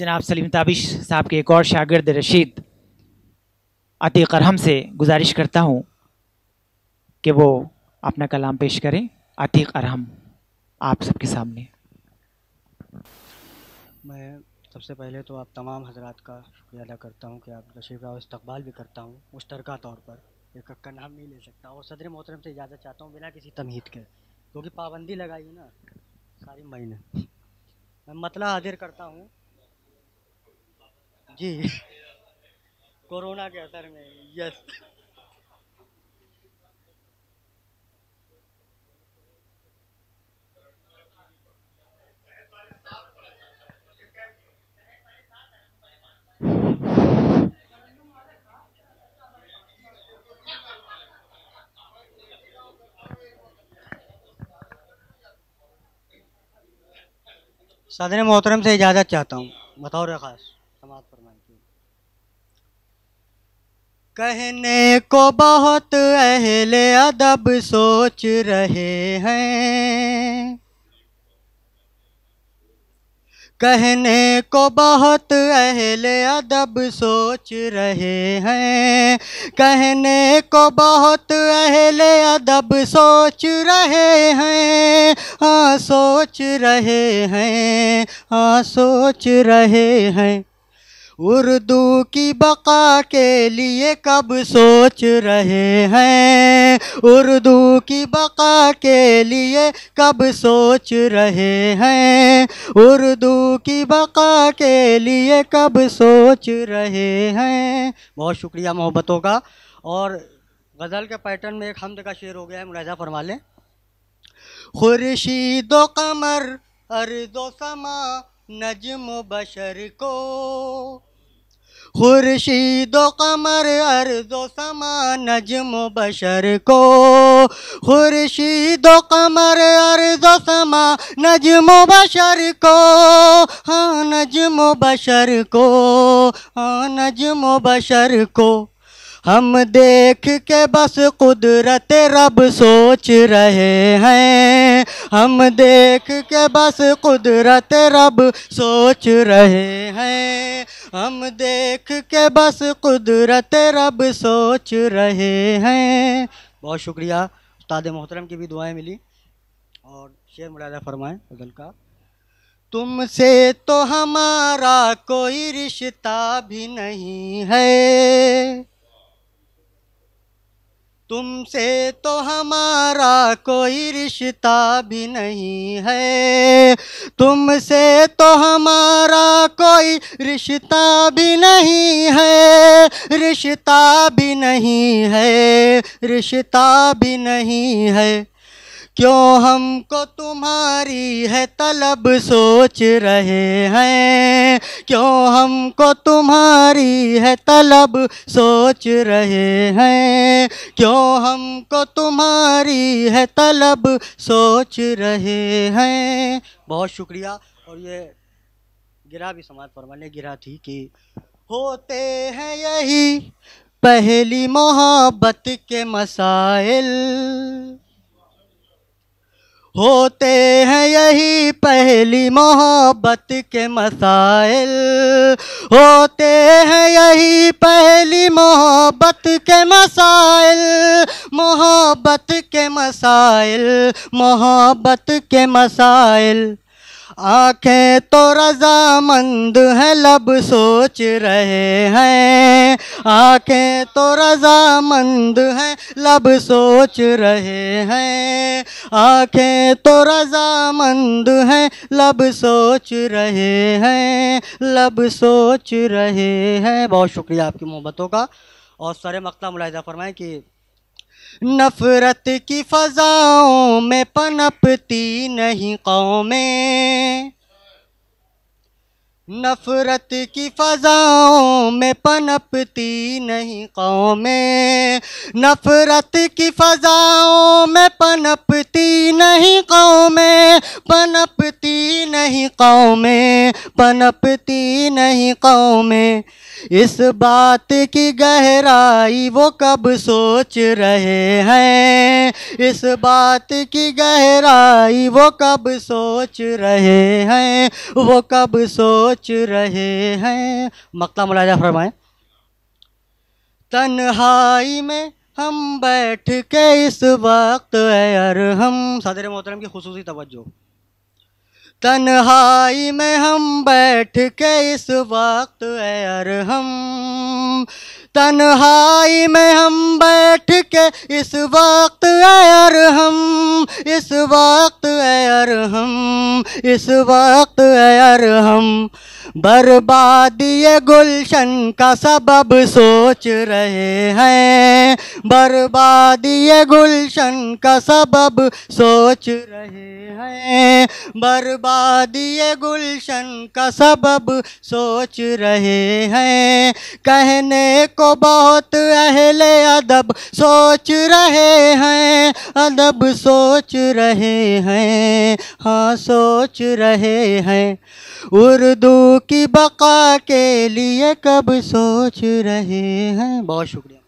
जनाब सलीम ताबिश साहब के एक और शागिर्द रशीद अतीक अरहम से गुजारिश करता हूँ कि वो अपना कलाम पेश करें अतीक अरहम आप सबके सामने मैं सबसे पहले तो आप तमाम हजरात का शुक्रिया अदा करता हूँ कि आप रशीद का इस्तकबाल भी करता हूँ मुश्तरका तौर पर एक का नाम नहीं ले सकता और सदर मोहतरम से इजाज़त चाहता हूँ बिना किसी तमहीद के क्योंकि तो पाबंदी लगाई है ना सारी महीने मैं मतला हाजिर करता हूँ जी कोरोना के असर में यस सदन मोहतरम से इजाज़त चाहता हूँ बतौर ख़ास समाज फरमाइए कहने को बहुत अहले अदब सोच रहे हैं कहने को बहुत अहले अदब सोच रहे हैं कहने को बहुत अहले अदब सोच रहे हैं हाँ सोच रहे हैं हाँ सोच रहे हैं उर्दू की बका के लिए कब सोच रहे हैं उर्दू की बका के लिए कब सोच रहे हैं उर्दू की बका के लिए कब सोच रहे हैं बहुत शुक्रिया मोहब्बतों का और गज़ल के पैटर्न में एक हमद का शेर हो गया है मुलाजा फरमा लें खुर्शीद कमर दो समा नजम बशर को खुर्शीद कमर अर्ज समा नजम बशर को खुर्शीद कमर अर्ज समा नजम बशर को हाँ नजम बशर को हाँ नजम बशर को हम देख के बस कुदरत रब सोच रहे हैं हम देख के बस कुदरत रब सोच रहे हैं हम देख के बस कुदरत रब सोच रहे हैं बहुत शुक्रिया उस्ताद मोहतरम की भी दुआएं मिली और शेर मुरादा फरमाएँ गज़ल का तुमसे तो हमारा कोई रिश्ता भी नहीं है तुमसे तो हमारा कोई रिश्ता भी नहीं है तुमसे तो हमारा कोई रिश्ता भी नहीं है रिश्ता भी नहीं है रिश्ता भी नहीं है क्यों हमको तुम्हारी है तलब सोच रहे हैं क्यों हमको तुम्हारी है तलब सोच रहे हैं क्यों हमको तुम्हारी है तलब सोच रहे हैं बहुत शुक्रिया और ये गिरा भी समाज फरमाने गिरा थी कि होते हैं यही पहली मोहब्बत के मसाइल होते हैं यही पहली मोहब्बत के मसाइल होते हैं यही पहली मोहब्बत के मसाइल मोहब्बत के मसाइल मोहब्बत के मसाइल आंखें तो रजामंद हैं लब सोच रहे हैं आंखें तो रजामंद हैं लब सोच रहे हैं आंखें तो रजामंद हैं लब सोच रहे हैं लब सोच रहे हैं बहुत शुक्रिया आपकी मोहब्बतों का और सारे मकता मुलायदा फरमाएं कि नफरत की फजाओं में पनपती नहीं कौमें नफरत की फजाओं में पनपती नहीं कौमें नफरत की फजाओं में पनपती नहीं कौमें पनपती नहीं कौमें पनपती नहीं कौमें इस बात की गहराई वो कब सोच रहे हैं इस बात की गहराई वो कब सोच रहे हैं वो कब सोच रहे हैं मकता मुलाजा फरमाए तन्हाई में हम बैठ के इस वक्त है अरहम सदर मोहतरम की खसूसी तवज्जो तन्हाई में हम बैठ के इस वक्त अर हम तन्हाई में हम बैठ के इस वक्त अर हम इस वक्त अर हम इस वक्त अर हम बर्बादी गुलशन का सबब सोच रहे हैं बर्बादी गुलशन का सबब सोच रहे हैं बर्बादी गुलशन का सबब सोच रहे हैं कहने को बहुत अहले अदब सोच रहे हैं अदब सोच रहे हैं हाँ सोच रहे हैं उर्दू की बका के लिए कब सोच रहे हैं बहुत शुक्रिया